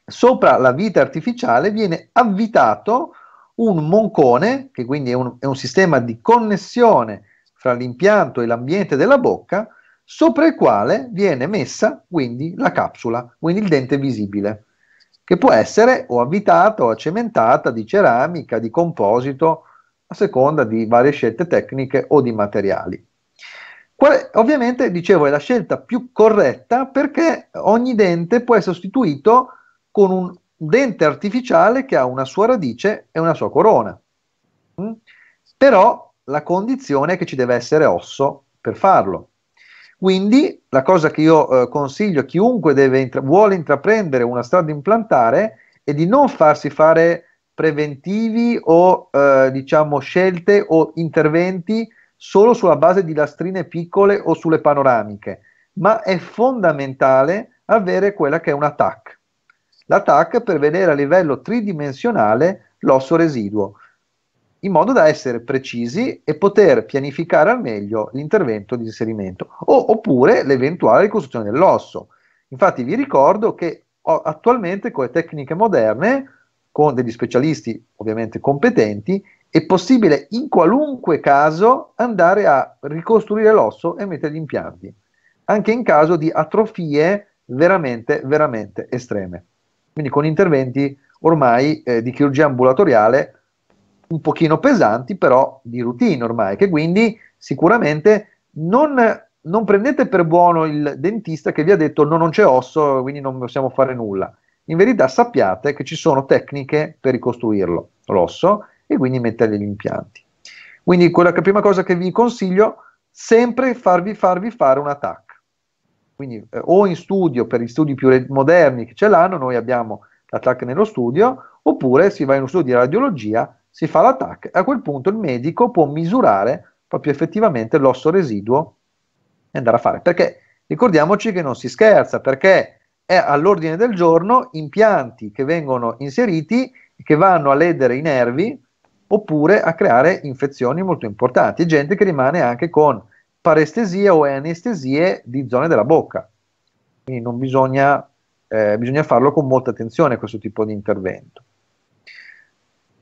sopra la vite artificiale viene avvitato un moncone, che quindi è un, è un sistema di connessione fra l'impianto e l'ambiente della bocca, sopra il quale viene messa quindi la capsula, quindi il dente visibile che può essere o avvitata o cementata di ceramica, di composito, a seconda di varie scelte tecniche o di materiali. Qual- ovviamente, dicevo, è la scelta più corretta perché ogni dente può essere sostituito con un dente artificiale che ha una sua radice e una sua corona. Mm? Però la condizione è che ci deve essere osso per farlo. Quindi la cosa che io eh, consiglio a chiunque intra- vuole intraprendere una strada implantare è di non farsi fare preventivi o eh, diciamo scelte o interventi solo sulla base di lastrine piccole o sulle panoramiche, ma è fondamentale avere quella che è una TAC. La TAC per vedere a livello tridimensionale l'osso residuo in modo da essere precisi e poter pianificare al meglio l'intervento di inserimento o, oppure l'eventuale ricostruzione dell'osso. Infatti vi ricordo che attualmente con le tecniche moderne, con degli specialisti ovviamente competenti, è possibile in qualunque caso andare a ricostruire l'osso e mettere gli impianti, anche in caso di atrofie veramente, veramente estreme. Quindi con interventi ormai eh, di chirurgia ambulatoriale un pochino pesanti, però di routine ormai, che quindi sicuramente non, non prendete per buono il dentista che vi ha detto no, non c'è osso, quindi non possiamo fare nulla. In verità sappiate che ci sono tecniche per ricostruirlo, l'osso, e quindi mettere gli impianti. Quindi quella che, prima cosa che vi consiglio, sempre farvi, farvi fare un TAC. Quindi eh, o in studio, per gli studi più moderni che ce l'hanno, noi abbiamo la nello studio, oppure si va in uno studio di radiologia si fa l'attacco e a quel punto il medico può misurare proprio effettivamente l'osso residuo e andare a fare. Perché ricordiamoci che non si scherza, perché è all'ordine del giorno impianti che vengono inseriti e che vanno a ledere i nervi oppure a creare infezioni molto importanti. Gente che rimane anche con parestesia o anestesie di zone della bocca. Quindi non bisogna, eh, bisogna farlo con molta attenzione questo tipo di intervento.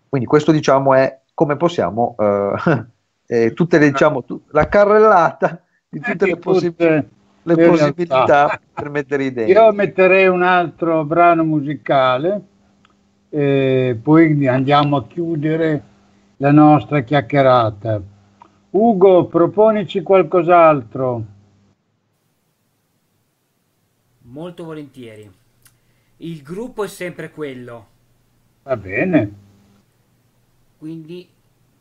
Quindi questo diciamo è come possiamo, eh, eh, tutte le, diciamo, tu, la carrellata di tutte eh, le, possib- le possibilità per mettere i denti. Io metterei un altro brano musicale, eh, poi andiamo a chiudere la nostra chiacchierata. Ugo, proponici qualcos'altro. Molto volentieri. Il gruppo è sempre quello. Va bene. Quindi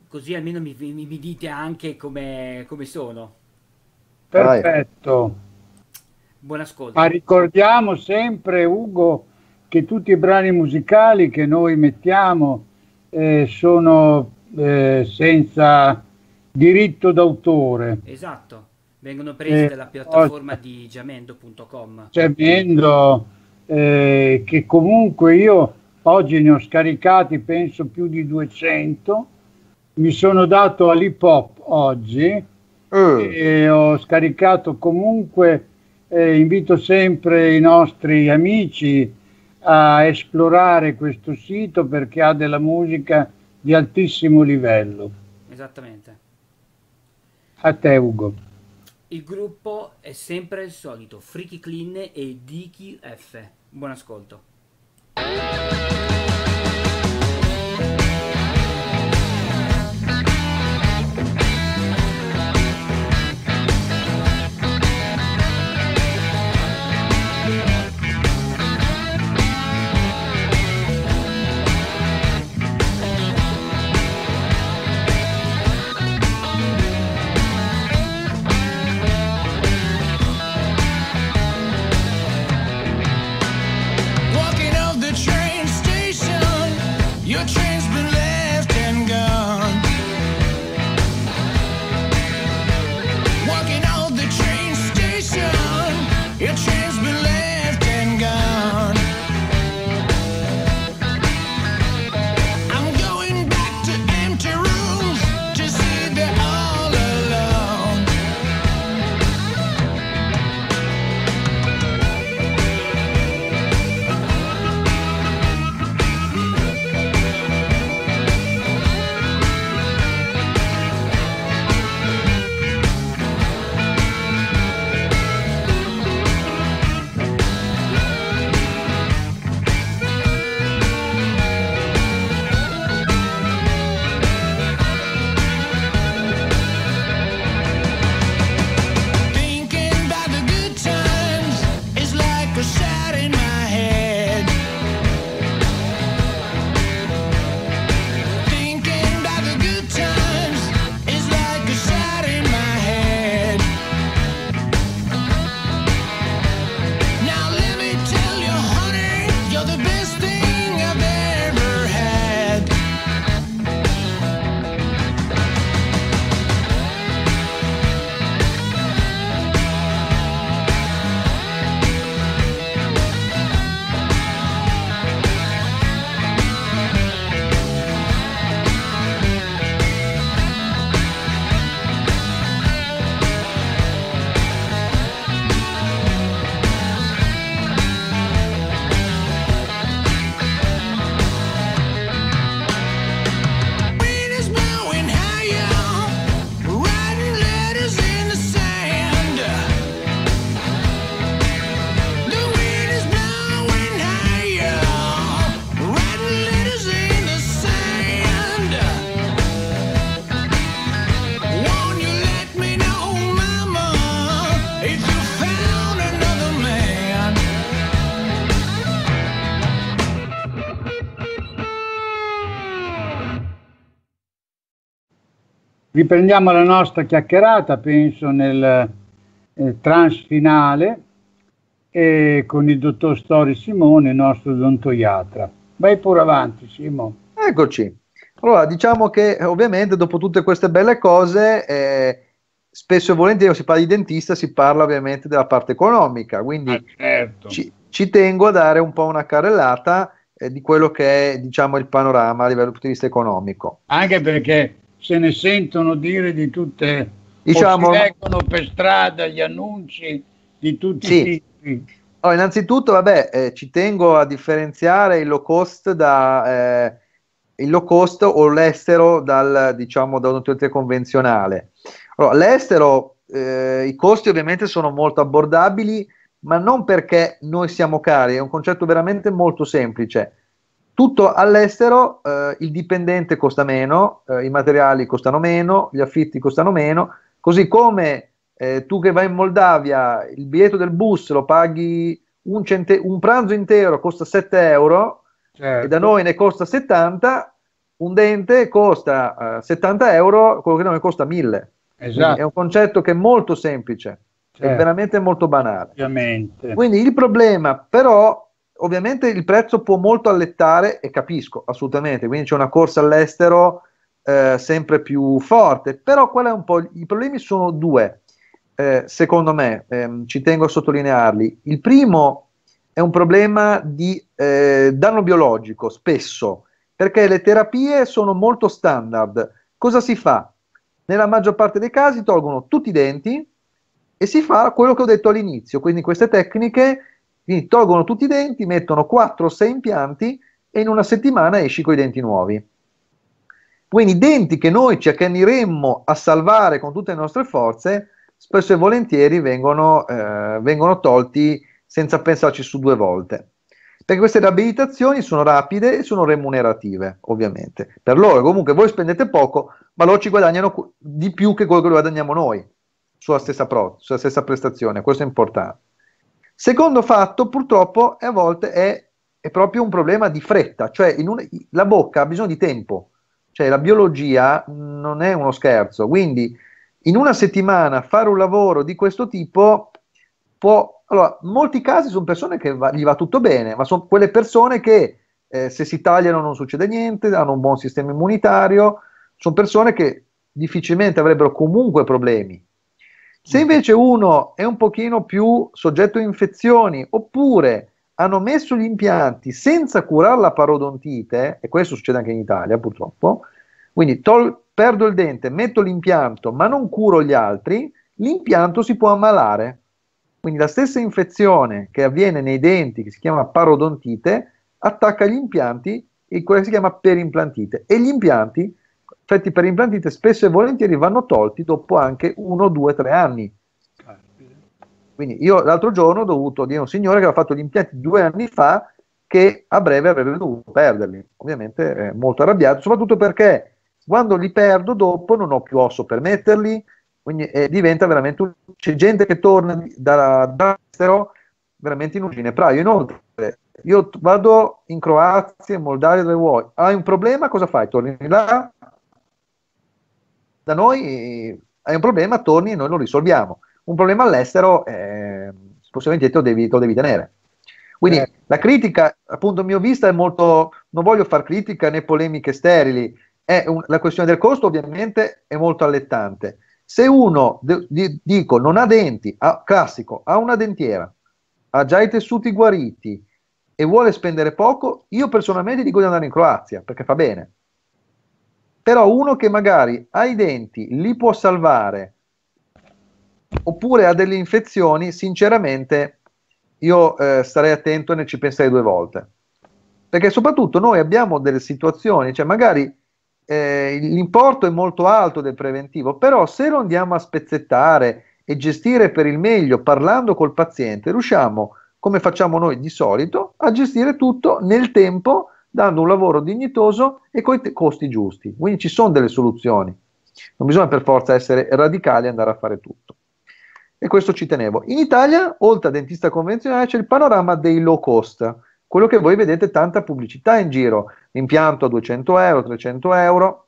così almeno mi, mi, mi dite anche come, come sono. Perfetto. Buon ascolto. Ma ricordiamo sempre, Ugo, che tutti i brani musicali che noi mettiamo eh, sono eh, senza diritto d'autore. Esatto, vengono presi eh, dalla piattaforma di gemendo.com. Gemendo, eh, che comunque io oggi ne ho scaricati penso più di 200, mi sono dato all'hip hop oggi mm. e ho scaricato comunque, eh, invito sempre i nostri amici a esplorare questo sito perché ha della musica di altissimo livello. Esattamente. A te Ugo. Il gruppo è sempre il solito, Freaky Clean e DQF. Buon ascolto. Thank you. Riprendiamo la nostra chiacchierata, penso, nel, nel eh, trans finale eh, con il dottor Stori Simone, il nostro odontoiatra. Vai pure avanti, Simone. Eccoci. Allora, diciamo che ovviamente dopo tutte queste belle cose, eh, spesso e volentieri si parla di dentista, si parla ovviamente della parte economica, quindi ah, certo. ci, ci, tengo a dare un po' una carrellata eh, di quello che è diciamo, il panorama a livello di vista economico. Anche perché se ne sentono dire di tutte, diciamo, si leggono per strada gli annunci di tutti sì. i tipi. No, innanzitutto, vabbè, eh, ci tengo a differenziare il low cost da eh, il low cost o l'estero dal, diciamo, da un'utilità convenzionale. Allora, l'estero, eh, i costi ovviamente sono molto abbordabili, ma non perché noi siamo cari, è un concetto veramente molto semplice. Tutto all'estero, eh, il dipendente costa meno, eh, i materiali costano meno, gli affitti costano meno, così come eh, tu che vai in Moldavia, il biglietto del bus lo paghi un, cente- un pranzo intero, costa 7 euro, certo. e da certo. noi ne costa 70, un dente costa 70 eh, euro, quello che da noi costa 1000. Esatto. È un concetto che è molto semplice, certo. è veramente molto banale. Ovviamente. Quindi il problema però ovviamente il prezzo può molto allettare e capisco assolutamente, quindi c'è una corsa all'estero eh, sempre più forte, però qual è un po' i problemi sono due, eh, secondo me, ehm, ci tengo a sottolinearli. Il primo è un problema di eh, danno biologico spesso, perché le terapie sono molto standard. Cosa si fa? Nella maggior parte dei casi tolgono tutti i denti e si fa quello che ho detto all'inizio, quindi queste tecniche quindi tolgono tutti i denti, mettono 4-6 o impianti e in una settimana esci con i denti nuovi. Quindi i denti che noi ci accaniremmo a salvare con tutte le nostre forze, spesso e volentieri vengono, eh, vengono tolti senza pensarci su due volte. Perché queste riabilitazioni sono rapide e sono remunerative, ovviamente. Per loro comunque voi spendete poco, ma loro ci guadagnano di più che quello che guadagniamo noi sulla stessa, pro, sulla stessa prestazione, questo è importante. Secondo fatto, purtroppo, a volte è, è proprio un problema di fretta, cioè un, la bocca ha bisogno di tempo, cioè la biologia non è uno scherzo, quindi in una settimana fare un lavoro di questo tipo può... Allora, in molti casi sono persone che va, gli va tutto bene, ma sono quelle persone che eh, se si tagliano non succede niente, hanno un buon sistema immunitario, sono persone che difficilmente avrebbero comunque problemi. Se invece uno è un pochino più soggetto a infezioni, oppure hanno messo gli impianti senza curare la parodontite, e questo succede anche in Italia purtroppo, quindi tol- perdo il dente, metto l'impianto, ma non curo gli altri, l'impianto si può ammalare. Quindi la stessa infezione che avviene nei denti, che si chiama parodontite, attacca gli impianti, e quella si chiama perimplantite, e gli impianti fetti per implantite spesso e volentieri vanno tolti dopo anche uno, due, tre anni. Quindi io l'altro giorno ho dovuto dire a un signore che aveva fatto gli impianti due anni fa che a breve avrebbe dovuto perderli. Ovviamente è molto arrabbiato, soprattutto perché quando li perdo dopo non ho più osso per metterli, quindi eh, diventa veramente un... c'è gente che torna da dall'estero veramente in un ginepraio. Inoltre, io vado in Croazia, in Moldavia, dove vuoi, hai un problema, cosa fai? Torni là, da noi hai un problema, torni e noi lo risolviamo. Un problema all'estero, eh, possibilmente te lo devi, te lo devi tenere. Quindi eh. la critica, appunto, a mio vista è molto, non voglio far critica né polemiche sterili, un, la questione del costo ovviamente è molto allettante. Se uno, de, de, dico, non ha denti, ha, classico, ha una dentiera, ha già i tessuti guariti e vuole spendere poco, io personalmente dico di andare in Croazia perché fa bene però uno che magari ha i denti, li può salvare, oppure ha delle infezioni, sinceramente io eh, starei attento e ne ci penserei due volte. Perché soprattutto noi abbiamo delle situazioni, cioè magari eh, l'importo è molto alto del preventivo, però se lo andiamo a spezzettare e gestire per il meglio, parlando col paziente, riusciamo, come facciamo noi di solito, a gestire tutto nel tempo dando un lavoro dignitoso e con i costi giusti. Quindi ci sono delle soluzioni, non bisogna per forza essere radicali e andare a fare tutto. E questo ci tenevo. In Italia, oltre a dentista convenzionale, c'è il panorama dei low cost, quello che voi vedete tanta pubblicità in giro, impianto a 200 euro, 300 euro.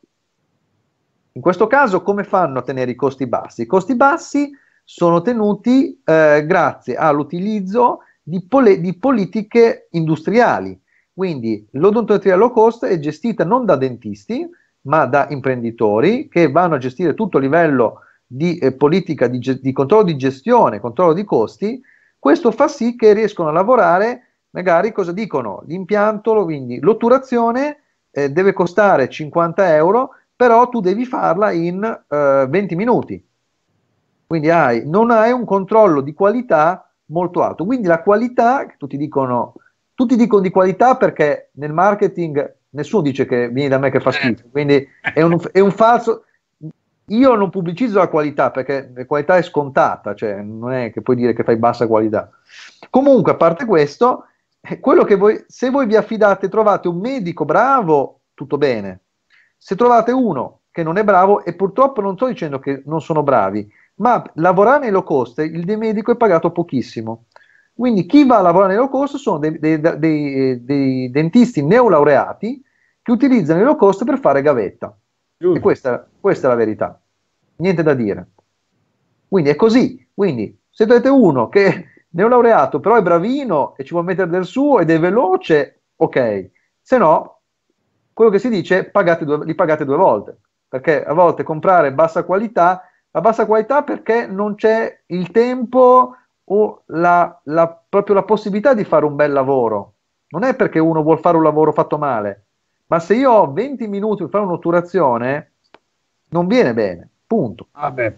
In questo caso come fanno a tenere i costi bassi? I costi bassi sono tenuti eh, grazie all'utilizzo di, pole- di politiche industriali, quindi l'odontoiatria low cost è gestita non da dentisti, ma da imprenditori che vanno a gestire tutto il livello di eh, politica di, di, controllo di gestione, controllo di costi. Questo fa sì che riescono a lavorare, magari cosa dicono? L'impianto, quindi l'otturazione eh, deve costare 50 euro, però tu devi farla in eh, 20 minuti. Quindi hai, non hai un controllo di qualità molto alto. Quindi la qualità, che tutti dicono tutti dicono di qualità perché nel marketing nessuno dice che vieni da me che fa certo. schifo, quindi è un, è un falso. Io non pubblicizzo la qualità perché la qualità è scontata, cioè non è che puoi dire che fai bassa qualità. Comunque, a parte questo, eh, quello che voi, se voi vi affidate, trovate un medico bravo, tutto bene. Se trovate uno che non è bravo, e purtroppo non sto dicendo che non sono bravi, ma lavorare nei low cost, il medico è pagato pochissimo. Quindi chi va a lavorare nell'ow cost sono dei, dei, dei, dei dentisti neolaureati che utilizzano il low cost per fare gavetta. Giusto. E questa, questa è la verità. Niente da dire. Quindi è così. Quindi se avete uno che è neolaureato però è bravino e ci vuole mettere del suo ed è veloce, ok. Se no, quello che si dice è pagate li pagate due volte. Perché a volte comprare bassa qualità, la bassa qualità perché non c'è il tempo o la, la, proprio la possibilità di fare un bel lavoro. Non è perché uno vuole fare un lavoro fatto male, ma se io ho 20 minuti per fare un'otturazione, non viene bene, punto. Ah beh,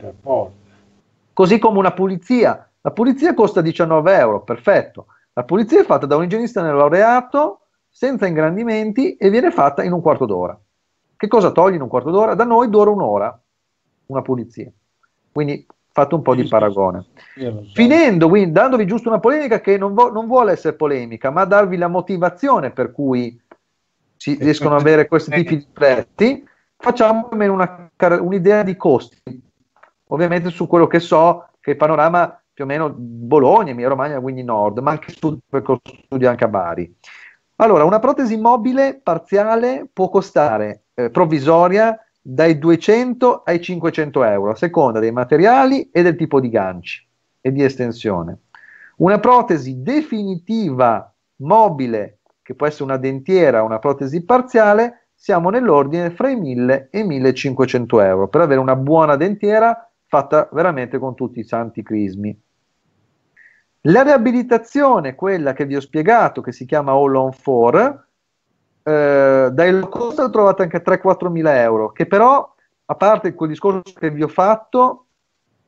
Così come una pulizia. La pulizia costa 19 euro, perfetto. La pulizia è fatta da un igienista laureato, senza ingrandimenti, e viene fatta in un quarto d'ora. Che cosa togli in un quarto d'ora? Da noi dura un'ora una pulizia. Quindi fatto un po' di paragone. Finendo, quindi, dandovi giusto una polemica che non, vo- non vuole essere polemica, ma darvi la motivazione per cui si eh, riescono ad eh, avere eh, questi tipi di prezzi, facciamo almeno una, un'idea di costi. Ovviamente su quello che so, che il panorama più o meno Bologna, Emilia Romagna, quindi Nord, ma anche Sud, perché studio anche a Bari. Allora, una protesi mobile parziale può costare eh, provvisoria dai 200 ai 500 euro, a seconda dei materiali e del tipo di ganci e di estensione. Una protesi definitiva mobile, che può essere una dentiera, una protesi parziale, siamo nell'ordine fra i 1000 e i 1500 euro per avere una buona dentiera fatta veramente con tutti i santi crismi. La riabilitazione, quella che vi ho spiegato, che si chiama All on 4, eh, dai low cost trovate anche 3-4 mila euro, che però, a parte quel discorso che vi ho fatto,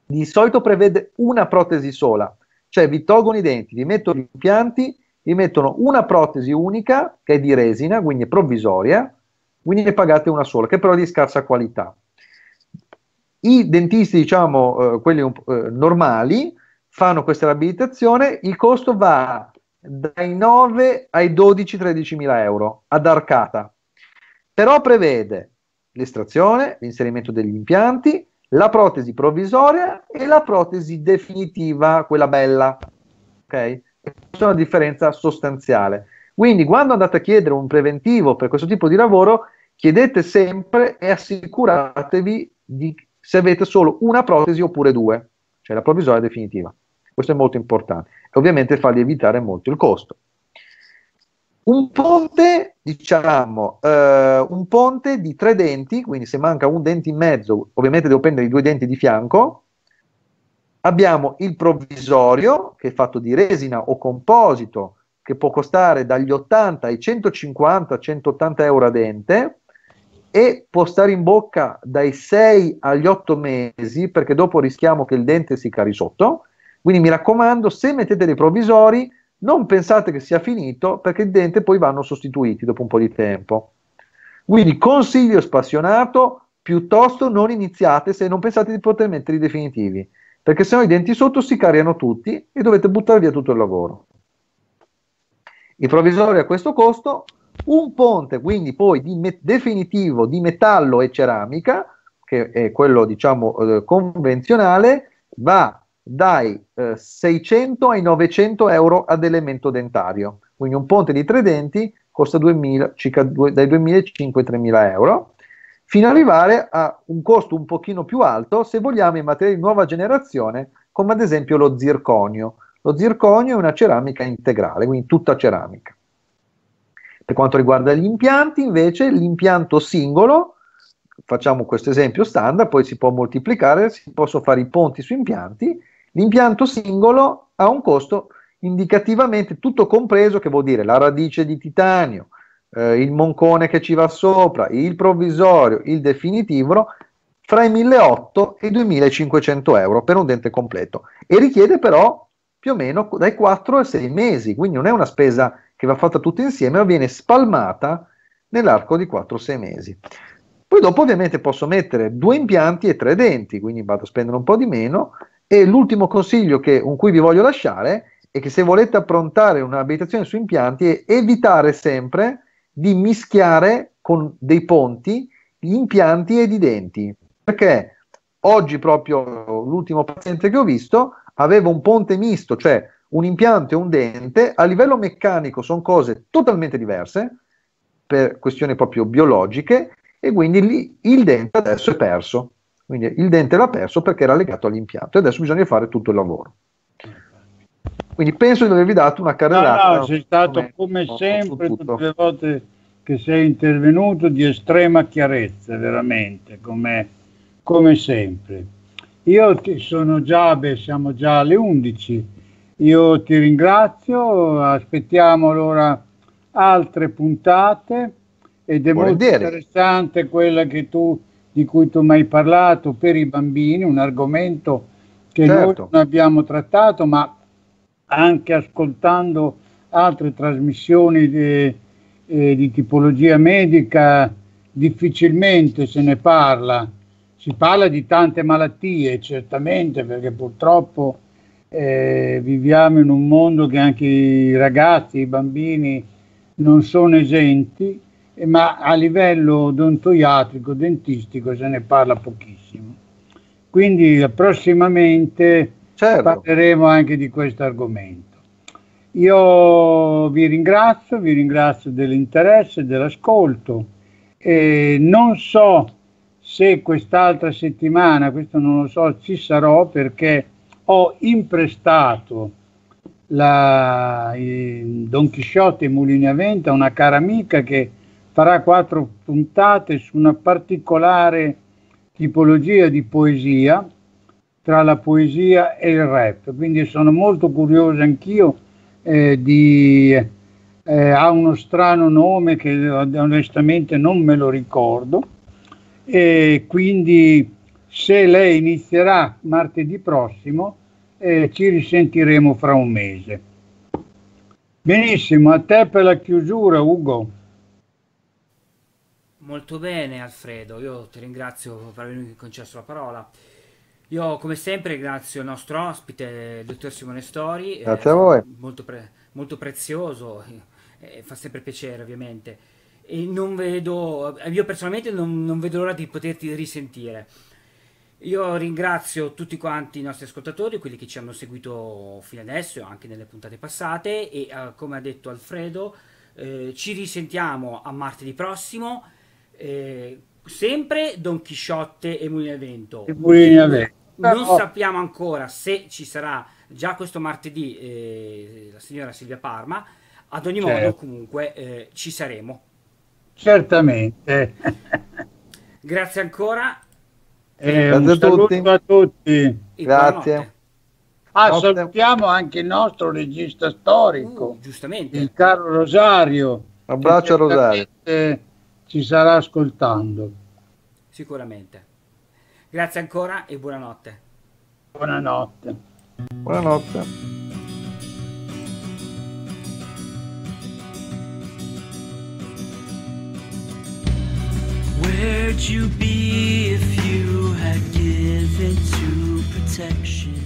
di solito prevede una protesi sola, cioè vi tolgono i denti, vi mettono gli impianti, vi mettono una protesi unica, che è di resina, quindi è provvisoria, quindi ne pagate una sola, che però è di scarsa qualità. I dentisti, diciamo, eh, quelli eh, normali, fanno questa riabilitazione, il costo va dai 9 ai 12-13 mila euro ad arcata, però prevede l'estrazione, l'inserimento degli impianti, la protesi provvisoria e la protesi definitiva, quella bella. Ok? C'è una differenza sostanziale. Quindi, quando andate a chiedere un preventivo per questo tipo di lavoro, chiedete sempre e assicuratevi di, se avete solo una protesi oppure due, cioè la provvisoria definitiva. Questo è molto importante ovviamente fa lievitare molto il costo. Un ponte, diciamo, eh, un ponte di tre denti, quindi se manca un dente in mezzo, ovviamente devo prendere i due denti di fianco. Abbiamo il provvisorio, che è fatto di resina o composito, che può costare dagli 80 ai 150-180 euro a dente e può stare in bocca dai 6 agli 8 mesi perché dopo rischiamo che il dente si cari sotto quindi mi raccomando, se mettete dei provvisori, non pensate che sia finito perché i denti poi vanno sostituiti dopo un po' di tempo. Quindi consiglio spassionato, piuttosto non iniziate se non pensate di poter mettere i definitivi, perché sennò i denti sotto si cariano tutti e dovete buttare via tutto il lavoro. I provvisori a questo costo, un ponte quindi poi di me- definitivo di metallo e ceramica, che è quello diciamo eh, convenzionale, va dai eh, 600 ai 900 euro ad elemento dentario. Quindi un ponte di tre denti costa 2000, circa due, dai 2.500 ai 3.000 euro, fino ad arrivare a un costo un pochino più alto se vogliamo in materia di nuova generazione, come ad esempio lo zirconio. Lo zirconio è una ceramica integrale, quindi tutta ceramica. Per quanto riguarda gli impianti, invece, l'impianto singolo, facciamo questo esempio standard, poi si può moltiplicare, si possono fare i ponti su impianti L'impianto singolo ha un costo indicativamente tutto compreso, che vuol dire la radice di titanio, eh, il moncone che ci va sopra, il provvisorio, il definitivo, fra i 1.800 e i 2.500 euro per un dente completo e richiede però più o meno dai 4 ai 6 mesi, quindi non è una spesa che va fatta tutta insieme, ma viene spalmata nell'arco di 4-6 mesi. Poi dopo ovviamente posso mettere due impianti e tre denti, quindi vado a spendere un po' di meno e l'ultimo consiglio che, con cui vi voglio lasciare è che se volete approntare un'abilitazione su impianti è evitare sempre di mischiare con dei ponti gli impianti ed i denti, perché oggi proprio l'ultimo paziente che ho visto aveva un ponte misto, cioè un impianto e un dente, a livello meccanico sono cose totalmente diverse per questioni proprio biologiche e quindi lì il dente adesso è perso. Quindi il dente l'ha perso perché era legato all'impianto e adesso bisogna fare tutto il lavoro. Quindi penso di avervi dato una carrellata. No, no, sei stato come sempre, tutte le volte che sei intervenuto, di estrema chiarezza, veramente, come, come sempre. Io ti sono già, beh, siamo già alle 11. Io ti ringrazio, aspettiamo allora altre puntate ed è Buon molto dire. interessante quella che tu di cui tu mi hai parlato per i bambini, un argomento che certo. noi abbiamo trattato, ma anche ascoltando altre trasmissioni di, eh, di tipologia medica difficilmente se ne parla. Si parla di tante malattie, certamente, perché purtroppo eh, viviamo in un mondo che anche i ragazzi, i bambini non sono esenti eh, ma a livello odontoiatrico, dentistico se ne parla pochissimo. Quindi prossimamente certo. parleremo anche di questo argomento. Io vi ringrazio, vi ringrazio dell'interesse, dell'ascolto. E non so se quest'altra settimana, questo non lo so, ci sarò perché ho imprestato la, Don Chisciotte e Mulini a Venta a una cara amica che farà quattro puntate su una particolare tipologia di poesia tra la poesia e il rap, quindi sono molto curioso anch'io eh, di, eh, ha uno strano nome che onestamente non me lo ricordo e quindi se lei inizierà martedì prossimo eh, ci risentiremo fra un mese. Benissimo, a te per la chiusura Ugo. Molto bene Alfredo, io ti ringrazio per avermi concesso la parola. Io come sempre ringrazio il nostro ospite, il dottor Simone Stori. Eh, Grazie a voi. Molto, pre- molto prezioso, eh, fa sempre piacere ovviamente. E non vedo, io personalmente non, non vedo l'ora di poterti risentire. Io ringrazio tutti quanti i nostri ascoltatori, quelli che ci hanno seguito fino adesso, e anche nelle puntate passate e eh, come ha detto Alfredo, eh, ci risentiamo a martedì prossimo eh, sempre Don Chisciotte e Mulino Vento. E Mulino Vento. Non no. sappiamo ancora se ci sarà già questo martedì eh, la signora Silvia Parma. Ad ogni certo. modo, comunque, eh, ci saremo. Certamente. Grazie ancora. Eh, grazie a tutti. a tutti. E grazie. Ah, salutiamo anche il nostro regista storico, uh, giustamente. il caro Rosario. Un abbraccio a Rosario ci sarà ascoltando. Sicuramente. Grazie ancora e buonanotte. Buonanotte. Buonanotte. Where'd you be if you had given to protection?